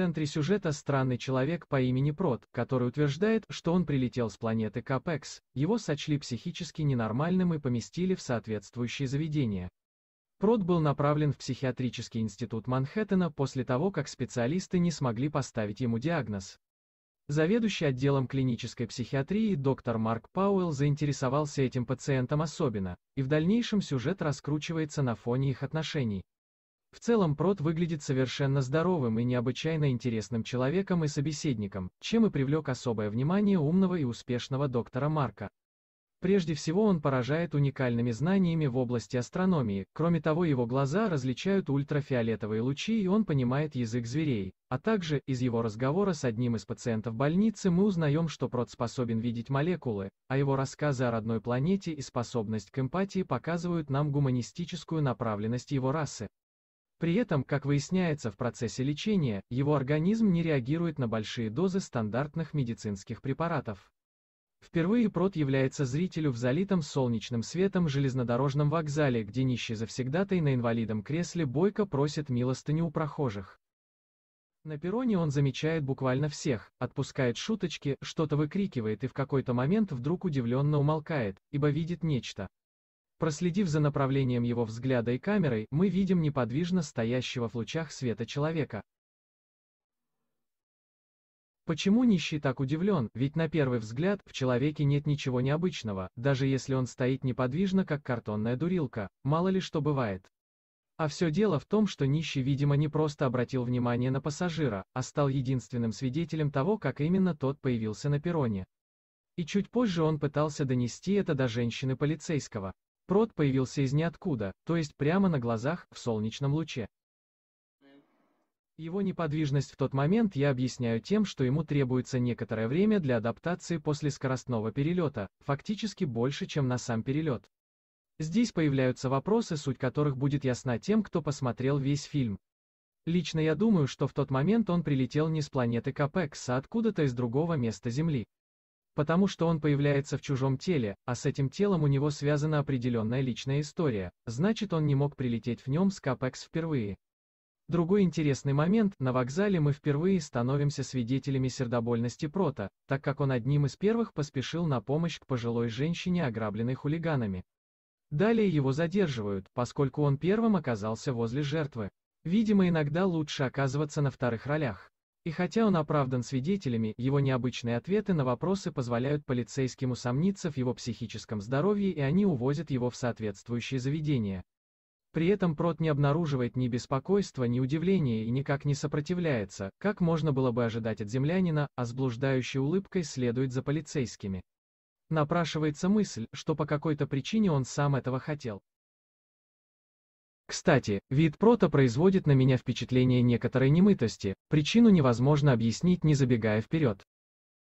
центре сюжета странный человек по имени Прот, который утверждает, что он прилетел с планеты Капекс, его сочли психически ненормальным и поместили в соответствующее заведение. Прот был направлен в психиатрический институт Манхэттена после того, как специалисты не смогли поставить ему диагноз. Заведующий отделом клинической психиатрии доктор Марк Пауэлл заинтересовался этим пациентом особенно, и в дальнейшем сюжет раскручивается на фоне их отношений. В целом Прот выглядит совершенно здоровым и необычайно интересным человеком и собеседником, чем и привлек особое внимание умного и успешного доктора Марка. Прежде всего он поражает уникальными знаниями в области астрономии, кроме того его глаза различают ультрафиолетовые лучи и он понимает язык зверей, а также, из его разговора с одним из пациентов больницы мы узнаем, что Прот способен видеть молекулы, а его рассказы о родной планете и способность к эмпатии показывают нам гуманистическую направленность его расы. При этом, как выясняется в процессе лечения, его организм не реагирует на большие дозы стандартных медицинских препаратов. Впервые прот является зрителю в залитом солнечным светом железнодорожном вокзале, где нищий завсегдатай на инвалидном кресле бойко просит милостыню у прохожих. На перроне он замечает буквально всех, отпускает шуточки, что-то выкрикивает и в какой-то момент вдруг удивленно умолкает, ибо видит нечто, Проследив за направлением его взгляда и камерой, мы видим неподвижно стоящего в лучах света человека. Почему нищий так удивлен, ведь на первый взгляд, в человеке нет ничего необычного, даже если он стоит неподвижно, как картонная дурилка, мало ли что бывает. А все дело в том, что нищий, видимо, не просто обратил внимание на пассажира, а стал единственным свидетелем того, как именно тот появился на перроне. И чуть позже он пытался донести это до женщины полицейского. Прот появился из ниоткуда, то есть прямо на глазах, в солнечном луче. Его неподвижность в тот момент я объясняю тем, что ему требуется некоторое время для адаптации после скоростного перелета, фактически больше, чем на сам перелет. Здесь появляются вопросы, суть которых будет ясна тем, кто посмотрел весь фильм. Лично я думаю, что в тот момент он прилетел не с планеты Капекс, а откуда-то из другого места Земли. Потому что он появляется в чужом теле, а с этим телом у него связана определенная личная история, значит он не мог прилететь в нем с Капекс впервые. Другой интересный момент, на вокзале мы впервые становимся свидетелями сердобольности Прота, так как он одним из первых поспешил на помощь к пожилой женщине, ограбленной хулиганами. Далее его задерживают, поскольку он первым оказался возле жертвы. Видимо, иногда лучше оказываться на вторых ролях. И хотя он оправдан свидетелями, его необычные ответы на вопросы позволяют полицейским усомниться в его психическом здоровье и они увозят его в соответствующее заведение. При этом Прот не обнаруживает ни беспокойства, ни удивления и никак не сопротивляется, как можно было бы ожидать от землянина, а с блуждающей улыбкой следует за полицейскими. Напрашивается мысль, что по какой-то причине он сам этого хотел. Кстати, вид прото производит на меня впечатление некоторой немытости, причину невозможно объяснить не забегая вперед.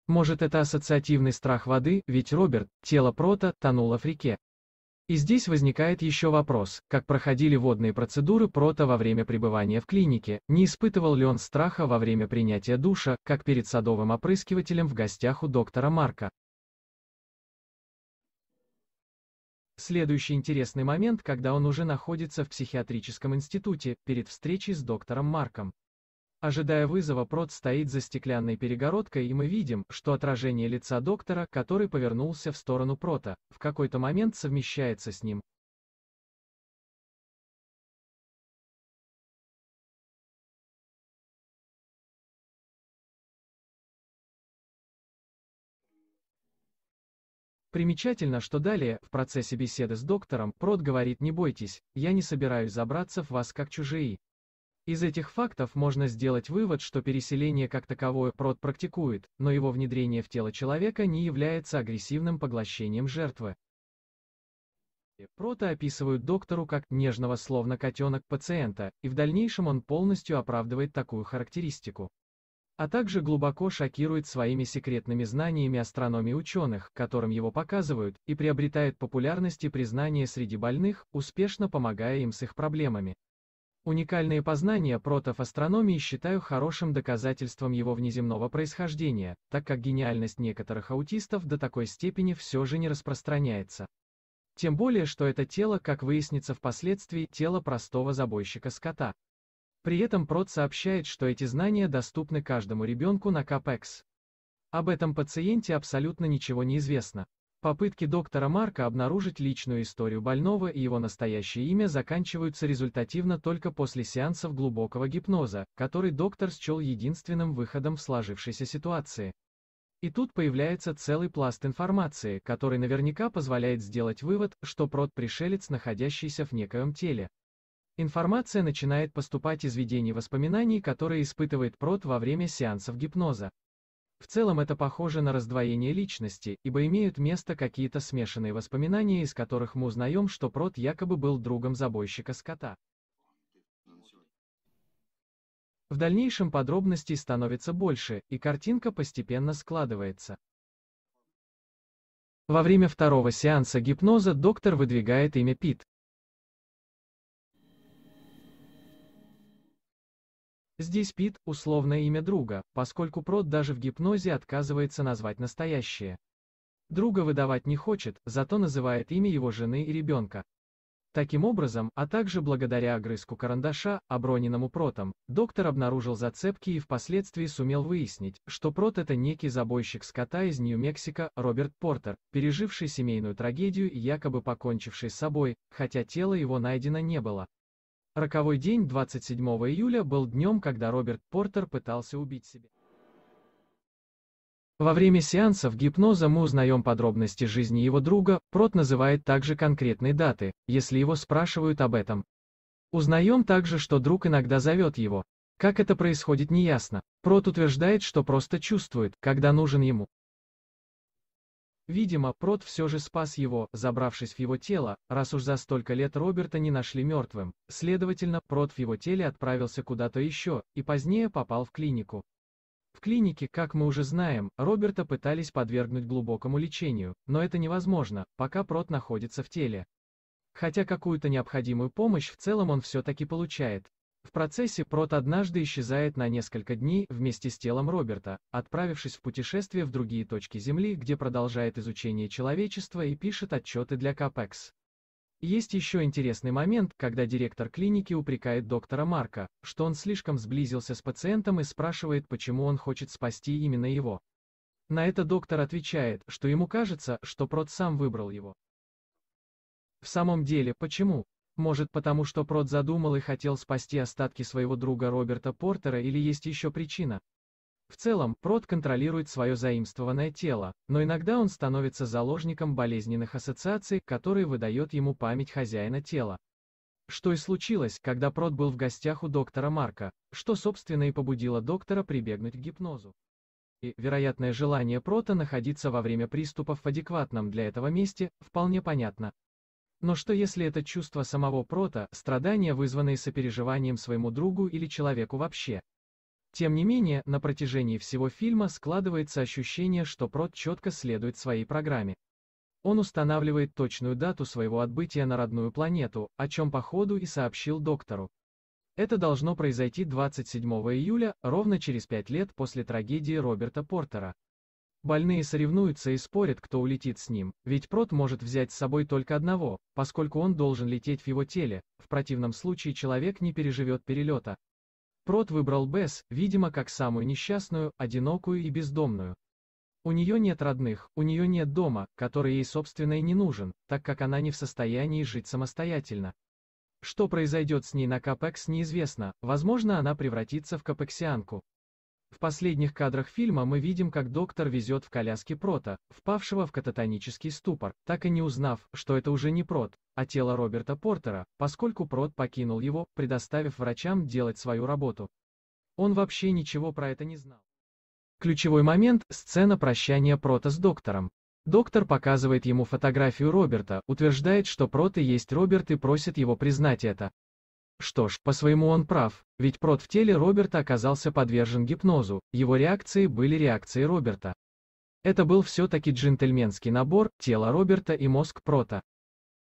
Может это ассоциативный страх воды, ведь Роберт, тело прото, тонуло в реке. И здесь возникает еще вопрос, как проходили водные процедуры прото во время пребывания в клинике, не испытывал ли он страха во время принятия душа, как перед садовым опрыскивателем в гостях у доктора Марка. Следующий интересный момент, когда он уже находится в психиатрическом институте, перед встречей с доктором Марком. Ожидая вызова, Прот стоит за стеклянной перегородкой, и мы видим, что отражение лица доктора, который повернулся в сторону Прота, в какой-то момент совмещается с ним, Примечательно, что далее, в процессе беседы с доктором, Прот говорит «не бойтесь, я не собираюсь забраться в вас как чужие». Из этих фактов можно сделать вывод, что переселение как таковое Прот практикует, но его внедрение в тело человека не является агрессивным поглощением жертвы. Прота описывают доктору как «нежного словно котенок пациента», и в дальнейшем он полностью оправдывает такую характеристику а также глубоко шокирует своими секретными знаниями астрономии ученых, которым его показывают, и приобретает популярность и признание среди больных, успешно помогая им с их проблемами. Уникальные познания протов астрономии считаю хорошим доказательством его внеземного происхождения, так как гениальность некоторых аутистов до такой степени все же не распространяется. Тем более, что это тело, как выяснится впоследствии, тело простого забойщика скота. При этом Прот сообщает, что эти знания доступны каждому ребенку на КАПЭКС. Об этом пациенте абсолютно ничего не известно. Попытки доктора Марка обнаружить личную историю больного и его настоящее имя заканчиваются результативно только после сеансов глубокого гипноза, который доктор счел единственным выходом в сложившейся ситуации. И тут появляется целый пласт информации, который наверняка позволяет сделать вывод, что прот-пришелец, находящийся в некоем теле, Информация начинает поступать из видений воспоминаний, которые испытывает прот во время сеансов гипноза. В целом это похоже на раздвоение личности, ибо имеют место какие-то смешанные воспоминания, из которых мы узнаем, что прот якобы был другом забойщика скота. В дальнейшем подробностей становится больше, и картинка постепенно складывается. Во время второго сеанса гипноза доктор выдвигает имя Пит, Здесь Пит – условное имя друга, поскольку Прот даже в гипнозе отказывается назвать настоящее. Друга выдавать не хочет, зато называет имя его жены и ребенка. Таким образом, а также благодаря огрызку карандаша, оброненному Протом, доктор обнаружил зацепки и впоследствии сумел выяснить, что Прот это некий забойщик скота из Нью-Мексико, Роберт Портер, переживший семейную трагедию и якобы покончивший с собой, хотя тело его найдено не было. Роковой день 27 июля был днем, когда Роберт Портер пытался убить себя. Во время сеансов гипноза мы узнаем подробности жизни его друга, Прот называет также конкретные даты, если его спрашивают об этом. Узнаем также, что друг иногда зовет его. Как это происходит неясно. Прот утверждает, что просто чувствует, когда нужен ему. Видимо, Прот все же спас его, забравшись в его тело, раз уж за столько лет Роберта не нашли мертвым, следовательно, Прот в его теле отправился куда-то еще, и позднее попал в клинику. В клинике, как мы уже знаем, Роберта пытались подвергнуть глубокому лечению, но это невозможно, пока Прот находится в теле. Хотя какую-то необходимую помощь в целом он все-таки получает, в процессе Прот однажды исчезает на несколько дней вместе с телом Роберта, отправившись в путешествие в другие точки Земли, где продолжает изучение человечества и пишет отчеты для Капекс. Есть еще интересный момент, когда директор клиники упрекает доктора Марка, что он слишком сблизился с пациентом и спрашивает, почему он хочет спасти именно его. На это доктор отвечает, что ему кажется, что Прот сам выбрал его. В самом деле, почему? Может потому, что Прот задумал и хотел спасти остатки своего друга Роберта Портера или есть еще причина? В целом, Прот контролирует свое заимствованное тело, но иногда он становится заложником болезненных ассоциаций, которые выдает ему память хозяина тела. Что и случилось, когда Прот был в гостях у доктора Марка, что собственно и побудило доктора прибегнуть к гипнозу. И, вероятное желание Прота находиться во время приступов в адекватном для этого месте, вполне понятно. Но что если это чувство самого Прота, страдания, вызванные сопереживанием своему другу или человеку вообще? Тем не менее, на протяжении всего фильма складывается ощущение, что Прот четко следует своей программе. Он устанавливает точную дату своего отбытия на родную планету, о чем по ходу и сообщил доктору. Это должно произойти 27 июля, ровно через 5 лет после трагедии Роберта Портера. Больные соревнуются и спорят, кто улетит с ним, ведь прот может взять с собой только одного, поскольку он должен лететь в его теле, в противном случае человек не переживет перелета. Прот выбрал Бесс, видимо, как самую несчастную, одинокую и бездомную. У нее нет родных, у нее нет дома, который ей собственно и не нужен, так как она не в состоянии жить самостоятельно. Что произойдет с ней на Капекс неизвестно, возможно она превратится в капексианку. В последних кадрах фильма мы видим, как доктор везет в коляске Прота, впавшего в кататонический ступор, так и не узнав, что это уже не Прот, а тело Роберта Портера, поскольку Прот покинул его, предоставив врачам делать свою работу. Он вообще ничего про это не знал. Ключевой момент – сцена прощания Прота с доктором. Доктор показывает ему фотографию Роберта, утверждает, что Прот и есть Роберт и просит его признать это, что ж, по-своему он прав, ведь прот в теле Роберта оказался подвержен гипнозу, его реакции были реакцией Роберта. Это был все-таки джентльменский набор, тело Роберта и мозг прота.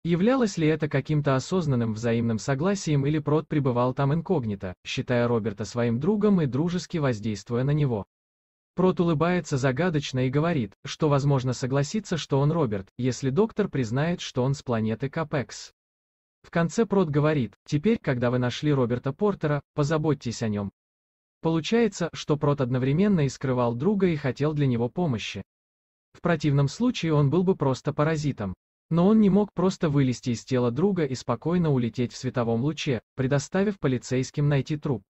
Являлось ли это каким-то осознанным взаимным согласием или прот пребывал там инкогнито, считая Роберта своим другом и дружески воздействуя на него? Прот улыбается загадочно и говорит, что возможно согласиться, что он Роберт, если доктор признает, что он с планеты Капекс. В конце Прот говорит, теперь, когда вы нашли Роберта Портера, позаботьтесь о нем. Получается, что Прот одновременно и скрывал друга и хотел для него помощи. В противном случае он был бы просто паразитом. Но он не мог просто вылезти из тела друга и спокойно улететь в световом луче, предоставив полицейским найти труп.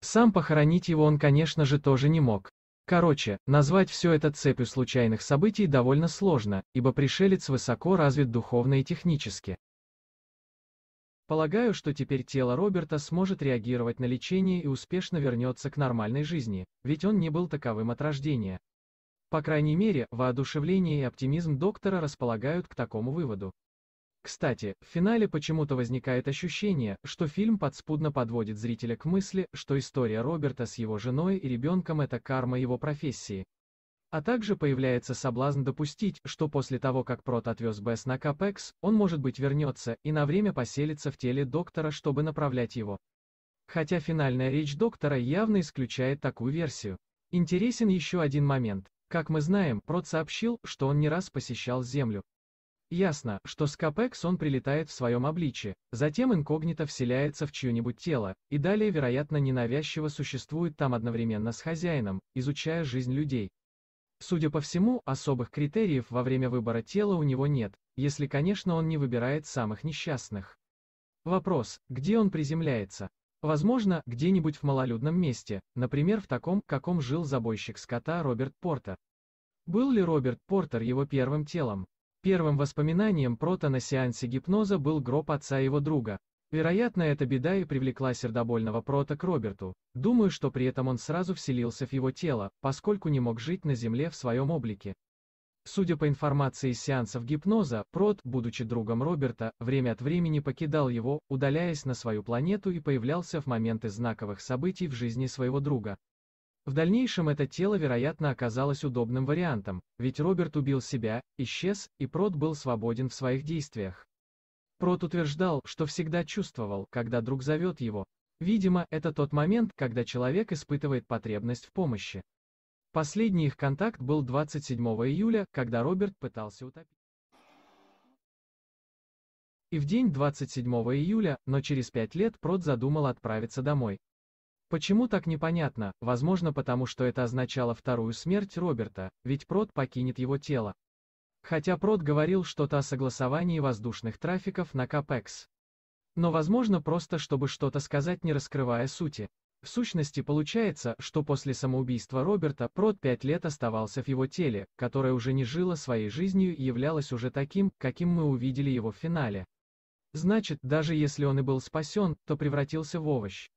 Сам похоронить его он, конечно же, тоже не мог. Короче, назвать все это цепью случайных событий довольно сложно, ибо пришелец высоко развит духовно и технически. Полагаю, что теперь тело Роберта сможет реагировать на лечение и успешно вернется к нормальной жизни, ведь он не был таковым от рождения. По крайней мере, воодушевление и оптимизм доктора располагают к такому выводу. Кстати, в финале почему-то возникает ощущение, что фильм подспудно подводит зрителя к мысли, что история Роберта с его женой и ребенком – это карма его профессии, а также появляется соблазн допустить, что после того, как Прот отвез Бесс на Капекс, он может быть вернется и на время поселится в теле доктора, чтобы направлять его. Хотя финальная речь доктора явно исключает такую версию. Интересен еще один момент. Как мы знаем, Прот сообщил, что он не раз посещал Землю. Ясно, что с Капекс он прилетает в своем обличье, затем инкогнито вселяется в чье-нибудь тело, и далее, вероятно, ненавязчиво существует там одновременно с хозяином, изучая жизнь людей. Судя по всему, особых критериев во время выбора тела у него нет, если, конечно, он не выбирает самых несчастных. Вопрос, где он приземляется? Возможно, где-нибудь в малолюдном месте, например, в таком, каком жил забойщик скота Роберт Портер. Был ли Роберт Портер его первым телом? Первым воспоминанием Прота на сеансе гипноза был гроб отца его друга, Вероятно, эта беда и привлекла сердобольного Прота к Роберту. Думаю, что при этом он сразу вселился в его тело, поскольку не мог жить на Земле в своем облике. Судя по информации из сеансов гипноза, Прот, будучи другом Роберта, время от времени покидал его, удаляясь на свою планету и появлялся в моменты знаковых событий в жизни своего друга. В дальнейшем это тело, вероятно, оказалось удобным вариантом, ведь Роберт убил себя, исчез, и Прот был свободен в своих действиях. Прот утверждал, что всегда чувствовал, когда друг зовет его. Видимо, это тот момент, когда человек испытывает потребность в помощи. Последний их контакт был 27 июля, когда Роберт пытался утопить. И в день 27 июля, но через пять лет Прот задумал отправиться домой. Почему так непонятно, возможно потому что это означало вторую смерть Роберта, ведь Прот покинет его тело. Хотя Прот говорил что-то о согласовании воздушных трафиков на КАПЭКС. Но возможно просто, чтобы что-то сказать, не раскрывая сути. В сущности получается, что после самоубийства Роберта Прот пять лет оставался в его теле, которое уже не жило своей жизнью и являлось уже таким, каким мы увидели его в финале. Значит, даже если он и был спасен, то превратился в овощ.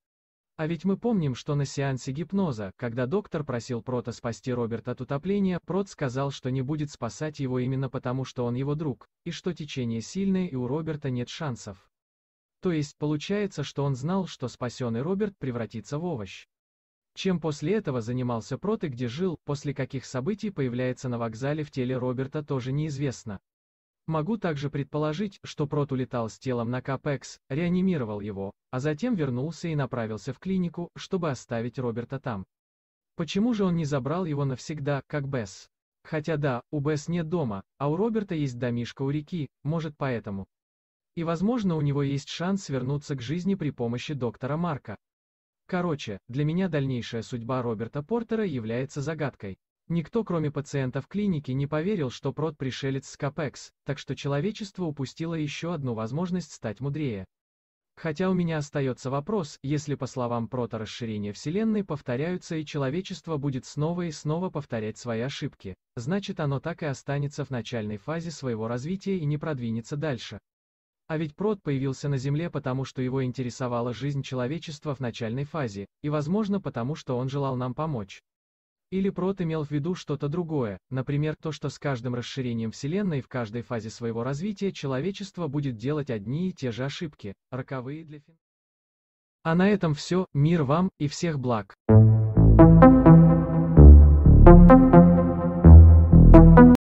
А ведь мы помним, что на сеансе гипноза, когда доктор просил Прота спасти Роберта от утопления, Прот сказал, что не будет спасать его именно потому, что он его друг, и что течение сильное и у Роберта нет шансов. То есть, получается, что он знал, что спасенный Роберт превратится в овощ. Чем после этого занимался Прот и где жил, после каких событий появляется на вокзале в теле Роберта тоже неизвестно, Могу также предположить, что Прот улетал с телом на Капекс, реанимировал его, а затем вернулся и направился в клинику, чтобы оставить Роберта там. Почему же он не забрал его навсегда, как Бесс? Хотя да, у Бесс нет дома, а у Роберта есть домишка у реки, может поэтому. И возможно у него есть шанс вернуться к жизни при помощи доктора Марка. Короче, для меня дальнейшая судьба Роберта Портера является загадкой. Никто кроме пациентов клиники не поверил, что прот пришелец с Капекс, так что человечество упустило еще одну возможность стать мудрее. Хотя у меня остается вопрос, если по словам прота расширение Вселенной повторяются и человечество будет снова и снова повторять свои ошибки, значит оно так и останется в начальной фазе своего развития и не продвинется дальше. А ведь прот появился на Земле потому, что его интересовала жизнь человечества в начальной фазе, и возможно потому, что он желал нам помочь. Или Прот имел в виду что-то другое, например, то, что с каждым расширением Вселенной в каждой фазе своего развития человечество будет делать одни и те же ошибки, роковые для фин. А на этом все, мир вам и всех благ.